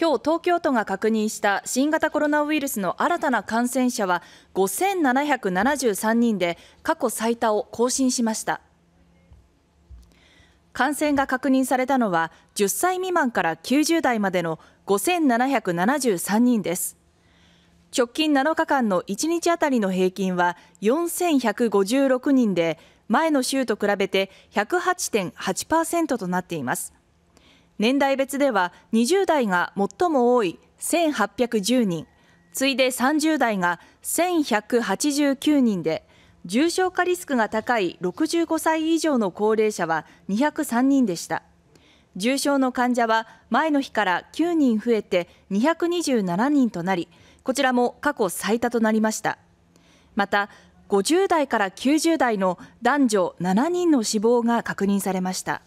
今日東京都が確認した新型コロナウイルスの新たな感染者は5773人で過去最多を更新しました感染が確認されたのは10歳未満から90代までの5773人です直近7日間の1日あたりの平均は4156人で前の週と比べて108.8%となっています年代別では20代が最も多い1810人、次いで30代が1189人で、重症化リスクが高い65歳以上の高齢者は203人でした。重症の患者は前の日から9人増えて227人となり、こちらも過去最多となりました。また、50代から90代の男女7人の死亡が確認されました。